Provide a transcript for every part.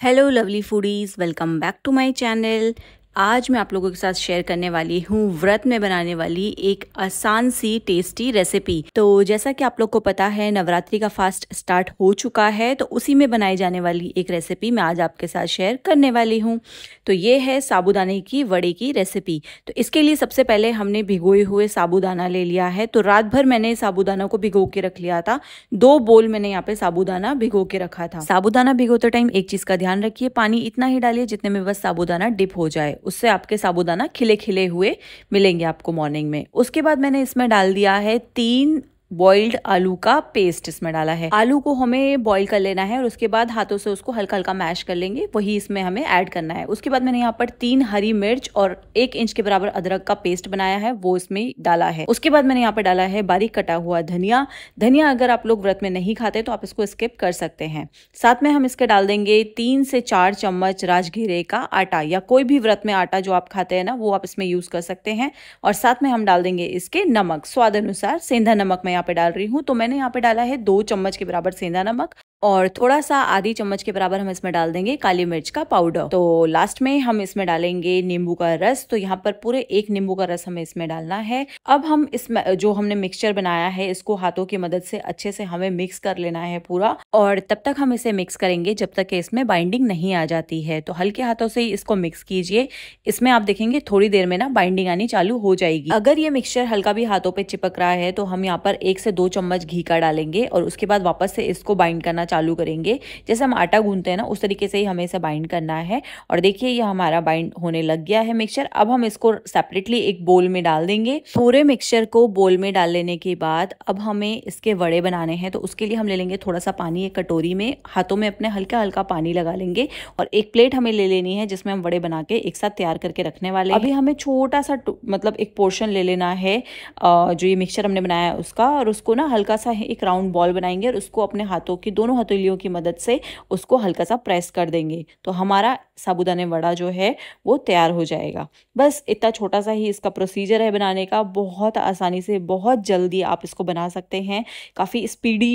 Hello lovely foodies, welcome back to my channel. आज मैं आप लोगों के साथ शेयर करने वाली हूँ व्रत में बनाने वाली एक आसान सी टेस्टी रेसिपी तो जैसा कि आप लोग को पता है नवरात्रि का फास्ट स्टार्ट हो चुका है तो उसी में बनाई जाने वाली एक रेसिपी मैं आज आपके साथ शेयर करने वाली हूँ तो ये है साबुदाने की वड़े की रेसिपी तो इसके लिए सबसे पहले हमने भिगोए हुए साबुदाना ले लिया है तो रात भर मैंने साबुदाना को भिगो के रख लिया था दो बोल मैंने यहाँ पे साबुदाना भिगो के रखा था साबुदाना भिगोते टाइम एक चीज का ध्यान रखिए पानी इतना ही डालिए जितने में बस साबुदाना डिप हो जाए उससे आपके साबुदाना खिले खिले हुए मिलेंगे आपको मॉर्निंग में उसके बाद मैंने इसमें डाल दिया है तीन बॉइल्ड आलू का पेस्ट इसमें डाला है आलू को हमें बॉईल कर लेना है और उसके बाद हाथों से उसको हल्का हल्का मैश कर लेंगे वही इसमें हमें ऐड करना है उसके बाद मैंने यहाँ पर तीन हरी मिर्च और एक इंच के बराबर अदरक का पेस्ट बनाया है वो इसमें डाला है उसके बाद मैंने यहाँ पर डाला है बारीक कटा हुआ धनिया धनिया अगर आप लोग व्रत में नहीं खाते तो आप इसको स्किप कर सकते हैं साथ में हम इसके डाल देंगे तीन से चार चम्मच राजघीरे का आटा या कोई भी व्रत में आटा जो आप खाते हैं ना वो आप इसमें यूज कर सकते हैं और साथ में हम डाल देंगे इसके नमक स्वाद अनुसार सेंधा नमक में यहाँ पे डाल रही हूँ तो मैंने यहाँ पे डाला है दो चम्मच के बराबर सेंधा नमक और थोड़ा सा आधी चम्मच के बराबर हम इसमें डाल देंगे काली मिर्च का पाउडर तो लास्ट में हम इसमें डालेंगे नींबू का रस तो यहाँ पर पूरे एक नींबू का रस हमें इसमें डालना है अब हम इसमें जो हमने मिक्सचर बनाया है इसको हाथों की मदद से अच्छे से हमें मिक्स कर लेना है पूरा और तब तक हम इसे मिक्स करेंगे जब तक इसमें बाइंडिंग नहीं आ जाती है तो हल्के हाथों से ही इसको मिक्स कीजिए इसमें आप देखेंगे थोड़ी देर में ना बाइंडिंग आनी चालू हो जाएगी अगर ये मिक्सचर हल्का भी हाथों पर चिपक रहा है तो हम यहाँ पर एक से दो चम्मच घी का डालेंगे और उसके बाद वापस से इसको बाइंड करना चालू करेंगे जैसे हम आटा गूंदते हैं ना उस तरीके से ही हमें इसे बाइंड करना है और देखिए ये हमारा बाइंड होने लग गया है मिक्सचर अब हम इसको सेपरेटली एक बोल में डाल देंगे पूरे मिक्सचर को बोल में डाल लेने के बाद अब हमें इसके वड़े बनाने हैं तो उसके लिए हम ले लेंगे थोड़ा सा पानी एक कटोरी में हाथों में अपने हल्का हल्का पानी लगा लेंगे और एक प्लेट हमें ले लेनी है जिसमें हम वड़े बना के एक साथ तैयार करके रखने वाले अभी हमें छोटा सा मतलब एक पोर्शन ले लेना है जो ये मिक्सचर हमने बनाया है उसका और उसको ना हल्का सा एक राउंड बॉल बनाएंगे और उसको अपने हाथों की दोनों हथेलियों की मदद से उसको हल्का सा प्रेस कर देंगे तो हमारा साबुदाने वड़ा जो है वो तैयार हो जाएगा बस इतना छोटा सा ही इसका प्रोसीजर है बनाने का बहुत आसानी से बहुत जल्दी आप इसको बना सकते हैं काफ़ी स्पीडी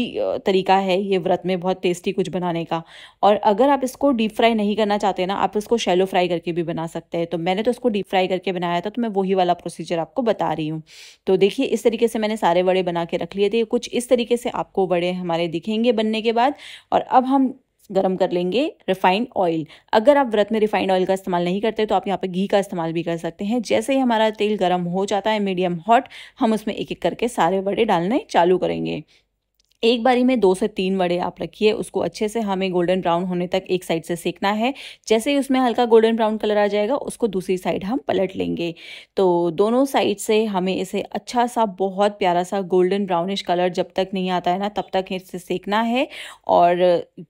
तरीका है ये व्रत में बहुत टेस्टी कुछ बनाने का और अगर आप इसको डीप फ्राई नहीं करना चाहते ना आप इसको शैलो फ्राई करके भी बना सकते हैं तो मैंने तो इसको डीप फ्राई करके बनाया था तो मैं वही वाला प्रोसीजर आपको बता रही हूँ तो देखिए इस तरीके से मैंने सारे वड़े बना के रख लिए थे कुछ इस तरीके से आपको वड़े हमारे दिखेंगे बनने के बाद बाद और अब हम गरम कर लेंगे रिफाइंड ऑयल अगर आप व्रत में रिफाइंड ऑयल का इस्तेमाल नहीं करते तो आप यहाँ पे घी का इस्तेमाल भी कर सकते हैं जैसे ही हमारा तेल गरम हो जाता है मीडियम हॉट हम उसमें एक एक करके सारे बड़े डालने चालू करेंगे एक बारी में दो से तीन वड़े आप रखिए उसको अच्छे से हमें गोल्डन ब्राउन होने तक एक साइड से सेकना है जैसे ही उसमें हल्का गोल्डन ब्राउन कलर आ जाएगा उसको दूसरी साइड हम पलट लेंगे तो दोनों साइड से हमें इसे अच्छा सा बहुत प्यारा सा गोल्डन ब्राउनिश कलर जब तक नहीं आता है ना तब तक इसे सेकना है और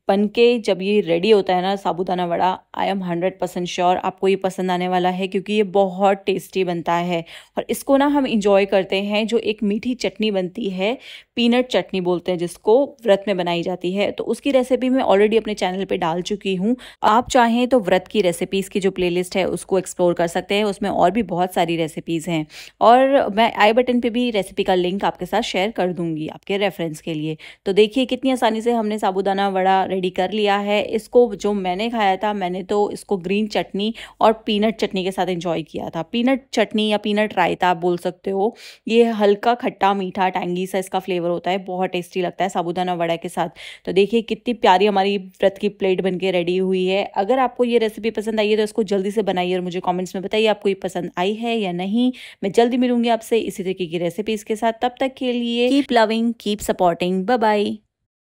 बन के जब ये रेडी होता है ना sabudana vada I am hundred percent sure आपको ये पसंद आने वाला है क्योंकि ये बहुत टेस्टी बनता है और इसको ना हम इंजॉय करते हैं जो एक मीठी चटनी बनती है पीनट चटनी बोलते हैं जिसको व्रत में बनाई जाती है तो उसकी रेसिपी मैं ऑलरेडी अपने चैनल पे डाल चुकी हूँ आप चाहें तो व्रत की रेसिपीज़ की जो प्लेलिस्ट है उसको एक्सप्लोर कर सकते हैं उसमें और भी बहुत सारी रेसिपीज़ हैं और मैं आई बटन पे भी रेसिपी का लिंक आपके साथ शेयर कर दूंगी आपके रेफरेंस के लिए तो देखिए कितनी आसानी से हमने साबुदाना वड़ा रेडी कर लिया है इसको जो मैंने खाया था मैंने तो इसको ग्रीन चटनी और पीनट चटनी के साथ इंजॉय किया था पीनट चटनी या पीनट रायता आप बोल सकते हो ये हल्का खट्टा मीठा टैंगी सा इसका फ्लेवर होता है बहुत टेस्टी लगता है साबुदाना वड़ा के साथ तो देखिए कितनी प्यारी हमारी व्रत की प्लेट बन के रेडी हुई है अगर आपको ये रेसिपी पसंद आई है तो इसको जल्दी से बनाइए और मुझे कॉमेंट्स में बताइए आपको ये पसंद आई है या नहीं मैं जल्दी मिलूंगी आपसे इसी तरीके की रेसिपीज़ के साथ तब तक के लिए keep loving keep supporting bye